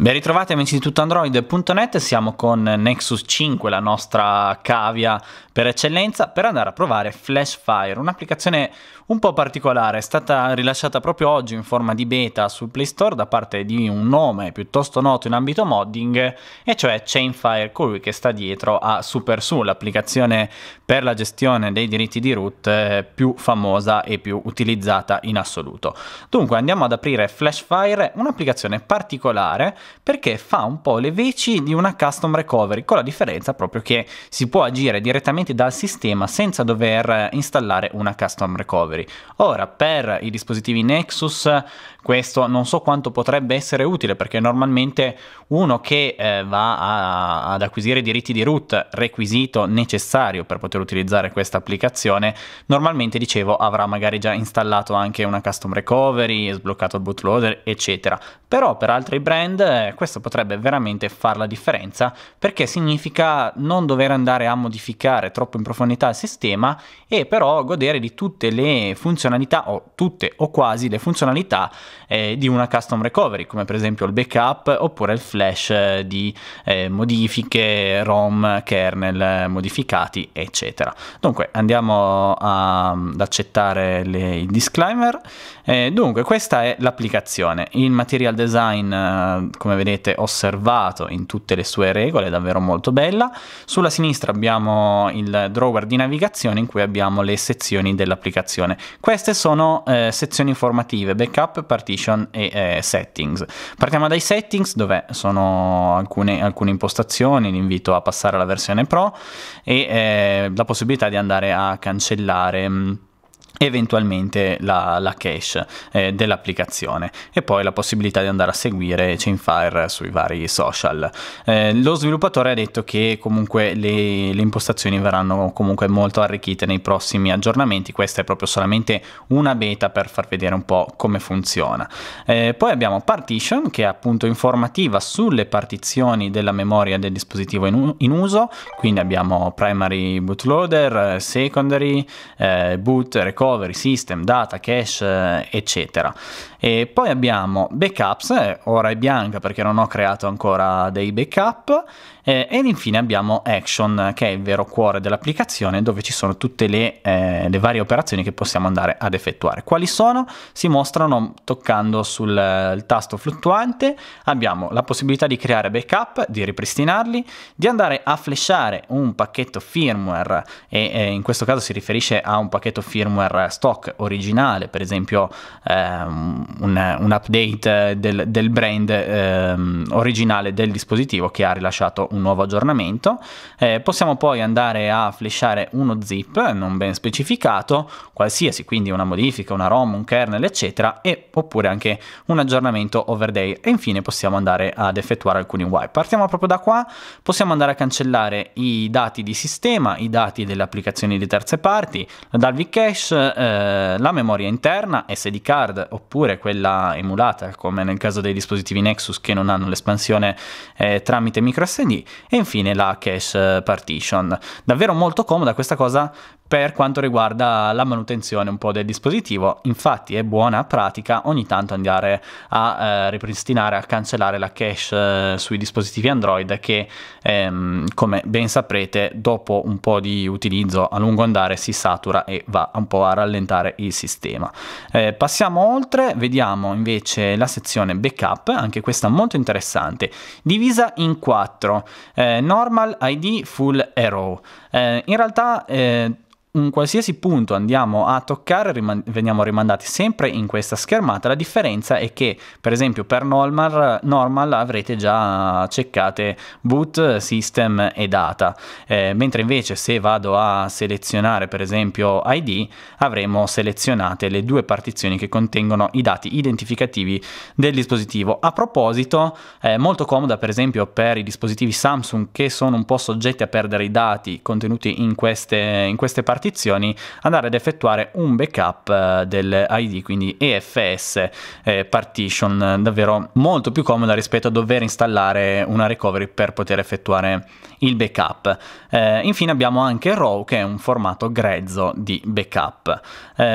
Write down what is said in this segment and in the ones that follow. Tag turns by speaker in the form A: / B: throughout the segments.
A: Ben ritrovati amici di tuttoandroid.net, siamo con Nexus 5, la nostra cavia per eccellenza per andare a provare Flashfire, un'applicazione un po' particolare, è stata rilasciata proprio oggi in forma di beta sul Play Store da parte di un nome piuttosto noto in ambito modding, e cioè Chainfire, colui che sta dietro a SuperSU, l'applicazione per la gestione dei diritti di root eh, più famosa e più utilizzata in assoluto. Dunque andiamo ad aprire Flashfire, un'applicazione particolare perché fa un po' le veci di una custom recovery, con la differenza proprio che si può agire direttamente direttamente dal sistema senza dover installare una custom recovery. Ora, per i dispositivi Nexus questo non so quanto potrebbe essere utile perché normalmente uno che eh, va a, ad acquisire diritti di root, requisito necessario per poter utilizzare questa applicazione, normalmente dicevo avrà magari già installato anche una custom recovery, sbloccato il bootloader, eccetera. Però per altri brand eh, questo potrebbe veramente far la differenza perché significa non dover andare a modificare troppo in profondità il sistema e però godere di tutte le funzionalità o tutte o quasi le funzionalità eh, di una custom recovery come per esempio il backup oppure il flash eh, di eh, modifiche ROM kernel modificati eccetera dunque andiamo a, mm, ad accettare le, il disclaimer eh, dunque questa è l'applicazione il material design eh, come vedete osservato in tutte le sue regole è davvero molto bella sulla sinistra abbiamo il drawer di navigazione in cui abbiamo le sezioni dell'applicazione. Queste sono eh, sezioni informative, backup, partition e eh, settings. Partiamo dai settings dove sono alcune, alcune, impostazioni, l'invito a passare alla versione pro e eh, la possibilità di andare a cancellare mm, eventualmente la, la cache eh, dell'applicazione e poi la possibilità di andare a seguire Chainfire sui vari social. Eh, lo sviluppatore ha detto che comunque le, le, impostazioni verranno comunque molto arricchite nei prossimi aggiornamenti, questa è proprio solamente una beta per far vedere un po' come funziona. Eh, poi abbiamo Partition che è appunto informativa sulle partizioni della memoria del dispositivo in, in uso, quindi abbiamo primary bootloader, secondary, eh, boot, record, recovery, system, data, cache, eh, eccetera. E poi abbiamo backups, eh, ora è bianca perché non ho creato ancora dei backup, eh, ed infine abbiamo action, che è il vero cuore dell'applicazione, dove ci sono tutte le, eh, le varie operazioni che possiamo andare ad effettuare. Quali sono? Si mostrano toccando sul eh, tasto fluttuante, abbiamo la possibilità di creare backup, di ripristinarli, di andare a flashare un pacchetto firmware, e eh, in questo caso si riferisce a un pacchetto firmware stock originale, per esempio ehm, un, un update eh, del, del brand ehm, originale del dispositivo che ha rilasciato un nuovo aggiornamento. Eh, possiamo poi andare a flashare uno zip non ben specificato, qualsiasi, quindi una modifica, una ROM, un kernel, eccetera, e oppure anche un aggiornamento overday. E infine possiamo andare ad effettuare alcuni wipe. Partiamo proprio da qua, possiamo andare a cancellare i dati di sistema, i dati delle applicazioni di terze parti, dal Vcache, eh, la memoria interna, SD card oppure quella emulata, come nel caso dei dispositivi Nexus che non hanno l'espansione eh, tramite microSD, e infine la cache eh, partition. Davvero molto comoda questa cosa per quanto riguarda la manutenzione un po' del dispositivo. Infatti è buona pratica ogni tanto andare a eh, ripristinare, a cancellare la cache eh, sui dispositivi Android che ehm, come ben saprete dopo un po' di utilizzo a lungo andare si satura e va un po' a rallentare il sistema. Eh, passiamo oltre, vediamo invece la sezione backup, anche questa molto interessante, divisa in quattro, eh, normal, ID, full arrow. raw. Eh, in realtà eh, un qualsiasi punto andiamo a toccare riman- veniamo rimandati sempre in questa schermata. La differenza è che, per esempio, per normal, normal avrete già ceccate boot, system e data, eh, mentre invece se vado a selezionare per esempio ID avremo selezionate le due partizioni che contengono i dati identificativi del dispositivo. A proposito, è molto comoda per esempio per i dispositivi Samsung che sono un po' soggetti a perdere i dati contenuti in queste, in queste partizioni partizioni andare ad effettuare un backup eh, del ID, quindi EFS eh, partition, eh, davvero molto più comoda rispetto a dover installare una recovery per poter effettuare il backup. infine abbiamo anche RAW che è un formato grezzo di backup.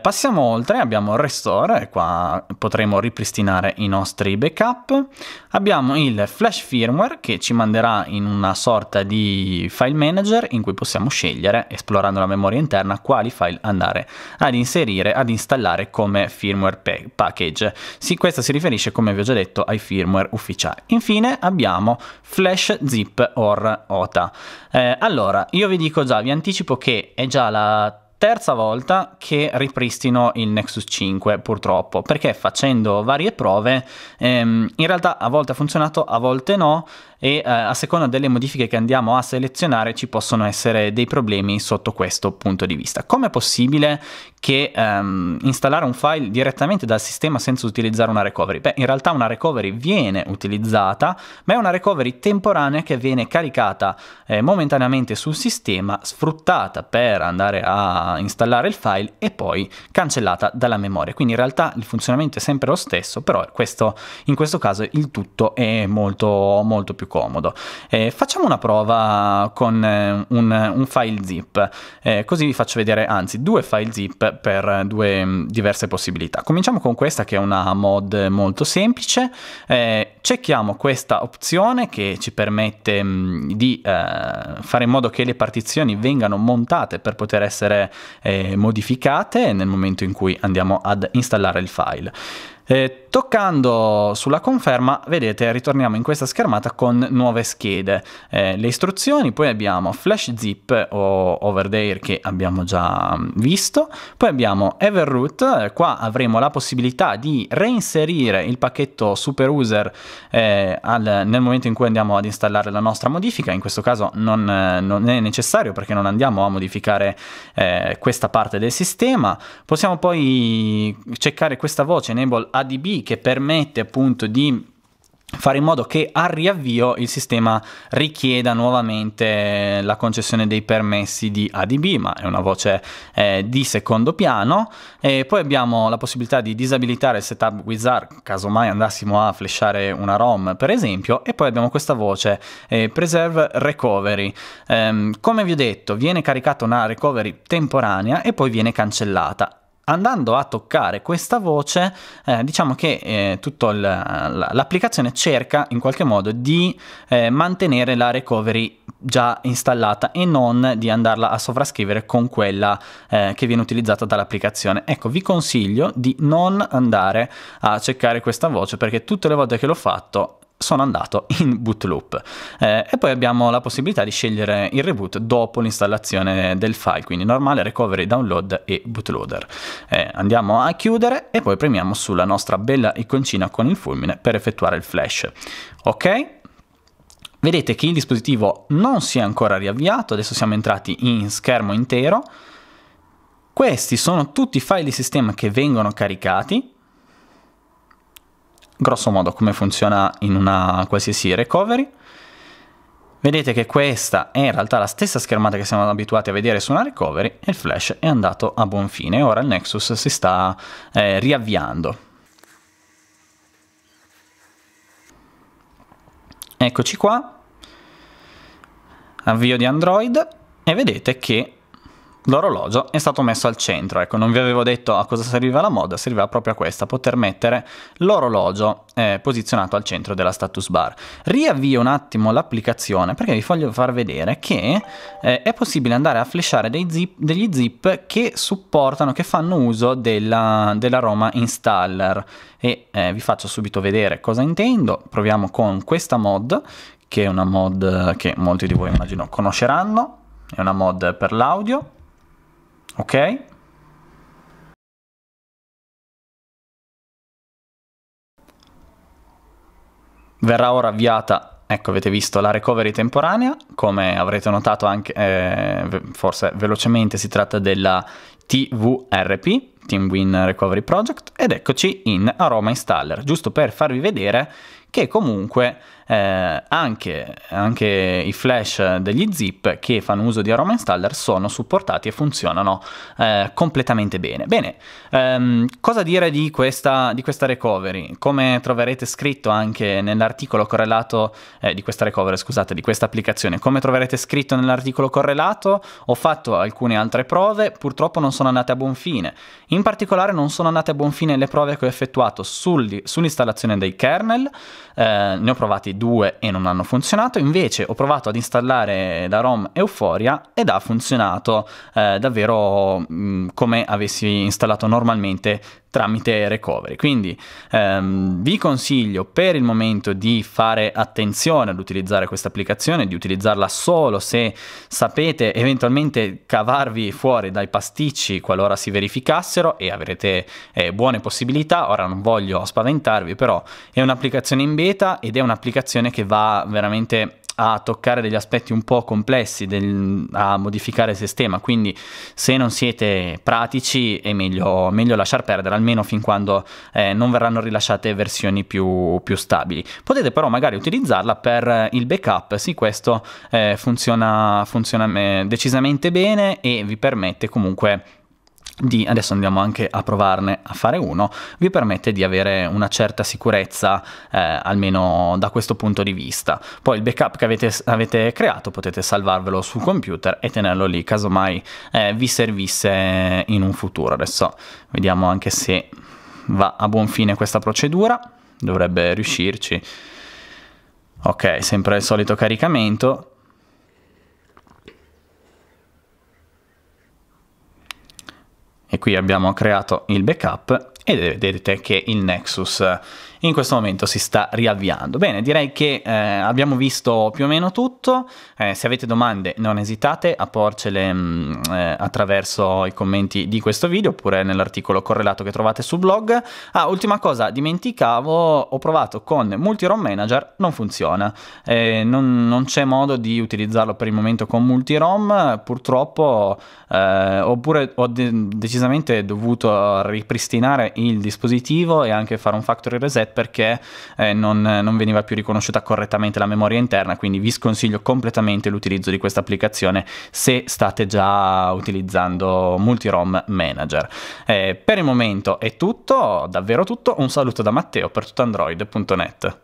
A: passiamo oltre, abbiamo Restore, e qua potremo ripristinare i nostri backup. Abbiamo il Flash Firmware che ci manderà in una sorta di file manager in cui possiamo scegliere, esplorando la memoria interna, interna quali file andare ad inserire, ad installare come firmware pe- package. Sì, questo si riferisce, come vi ho già detto, ai firmware ufficiali. Infine abbiamo flash zip or OTA. Eh, allora, io vi dico già, vi anticipo che è già la terza volta che ripristino il Nexus 5 purtroppo perché facendo varie prove ehm, in realtà a volte ha funzionato a volte no e eh, a seconda delle modifiche che andiamo a selezionare ci possono essere dei problemi sotto questo punto di vista. Com'è possibile che ehm, installare un file direttamente dal sistema senza utilizzare una recovery? Beh, in realtà una recovery viene utilizzata, ma è una recovery temporanea che viene caricata eh, momentaneamente sul sistema, sfruttata per andare a installare il file e poi cancellata dalla memoria. Quindi in realtà il funzionamento è sempre lo stesso, però questo, in questo caso il tutto è molto, molto più comodo. Eh, facciamo una prova con eh, un, un file zip, eh, così vi faccio vedere, anzi, due file zip per due mm, diverse possibilità. Cominciamo con questa che è una mod molto semplice, eh, cerchiamo questa opzione che ci permette mh, mm, di eh, fare in modo che le partizioni vengano montate per poter essere eh, modificate nel momento in cui andiamo ad installare il file. Eh, Toccando sulla conferma, vedete, ritorniamo in questa schermata con nuove schede. Eh, le istruzioni, poi abbiamo flash zip o over there che abbiamo già mm, visto, poi abbiamo Everroot, eh, qua avremo la possibilità di reinserire il pacchetto super user eh, al, nel momento in cui andiamo ad installare la nostra modifica, in questo caso non, eh, non è necessario perché non andiamo a modificare eh, questa parte del sistema. Possiamo poi mm, cercare questa voce enable ADB che permette appunto di fare in modo che al riavvio il sistema richieda nuovamente eh, la concessione dei permessi di ADB, ma è una voce eh, di secondo piano. E poi abbiamo la possibilità di disabilitare il setup wizard, caso mai andassimo a flashare una ROM per esempio, e poi abbiamo questa voce eh, preserve recovery. Ehm, come vi ho detto, viene caricata una recovery temporanea e poi viene cancellata andando a toccare questa voce, eh, diciamo che eh, tutta l'applicazione cerca in qualche modo di eh, mantenere la recovery già installata e non di andarla a sovrascrivere con quella eh, che viene utilizzata dall'applicazione. Ecco, vi consiglio di non andare a cercare questa voce perché tutte le volte che l'ho fatto sono andato in bootloop eh, e poi abbiamo la possibilità di scegliere il reboot dopo l'installazione del file quindi normale recovery download e bootloader eh, andiamo a chiudere e poi premiamo sulla nostra bella iconcina con il fulmine per effettuare il flash ok vedete che il dispositivo non si è ancora riavviato adesso siamo entrati in schermo intero questi sono tutti i file di sistema che vengono caricati grosso modo come funziona in una qualsiasi recovery. Vedete che questa è in realtà la stessa schermata che siamo abituati a vedere su una recovery e il flash è andato a buon fine. Ora il Nexus si sta eh, riavviando. Eccoci qua, avvio di Android e vedete che l'orologio è stato messo al centro. Ecco, non vi avevo detto a cosa serviva la mod, serviva proprio a questa, poter mettere l'orologio eh, posizionato al centro della status bar. Riavvio un attimo l'applicazione perché vi voglio far vedere che eh, è possibile andare a flashare zip, degli zip che supportano, che fanno uso della, della Roma installer. E eh, vi faccio subito vedere cosa intendo. Proviamo con questa mod, che è una mod che molti di voi immagino conosceranno. È una mod per l'audio, ok verrà ora avviata ecco avete visto la recovery temporanea come avrete notato anche eh, forse velocemente si tratta della TWRP, Team Win Recovery Project, ed eccoci in Aroma Installer, giusto per farvi vedere che comunque eh, anche, anche, i flash degli zip che fanno uso di Aroma Installer sono supportati e funzionano eh, completamente bene. Bene, ehm, cosa dire di questa, di questa, recovery? Come troverete scritto anche nell'articolo correlato eh, di questa recovery, scusate, di questa applicazione, come troverete scritto nell'articolo correlato, ho fatto alcune altre prove, purtroppo non sono andate a buon fine. In particolare non sono andate a buon fine le prove che ho effettuato sul, sull'installazione dei kernel, eh, ne ho provati due e non hanno funzionato, invece ho provato ad installare da ROM Euphoria ed ha funzionato eh, davvero mh, mm, come avessi installato normalmente tramite recovery. Quindi ehm, vi consiglio per il momento di fare attenzione ad utilizzare questa applicazione, di utilizzarla solo se sapete eventualmente cavarvi fuori dai pasticci qualora si verificassero e avrete eh, buone possibilità. Ora non voglio spaventarvi, però è un'applicazione in beta ed è un'applicazione che va veramente a toccare degli aspetti un po' complessi, del, a modificare il sistema, quindi se non siete pratici è meglio, meglio lasciar perdere, almeno fin quando eh, non verranno rilasciate versioni più, più, stabili. Potete però magari utilizzarla per il backup, sì questo eh, funziona, funziona eh, decisamente bene e vi permette comunque di, adesso andiamo anche a provarne a fare uno, vi permette di avere una certa sicurezza eh, almeno da questo punto di vista. Poi il backup che avete, avete creato potete salvarvelo sul computer e tenerlo lì casomai eh, vi servisse in un futuro. Adesso vediamo anche se va a buon fine questa procedura, dovrebbe riuscirci. Ok, sempre il solito caricamento e qui abbiamo creato il backup e vedete che il Nexus eh, in questo momento si sta riavviando. Bene, direi che eh, abbiamo visto più o meno tutto, eh, se avete domande non esitate a porcele mh, mm, eh, attraverso i commenti di questo video oppure nell'articolo correlato che trovate sul blog. Ah, ultima cosa, dimenticavo, ho provato con Multirom Manager, non funziona, eh, non, non c'è modo di utilizzarlo per il momento con Multirom, purtroppo, eh, oppure ho de decisamente dovuto ripristinare il dispositivo e anche fare un factory reset perché eh, non, eh, non, veniva più riconosciuta correttamente la memoria interna, quindi vi sconsiglio completamente l'utilizzo di questa applicazione se state già utilizzando Multirom Manager. Eh, per il momento è tutto, davvero tutto, un saluto da Matteo per tuttoandroid.net.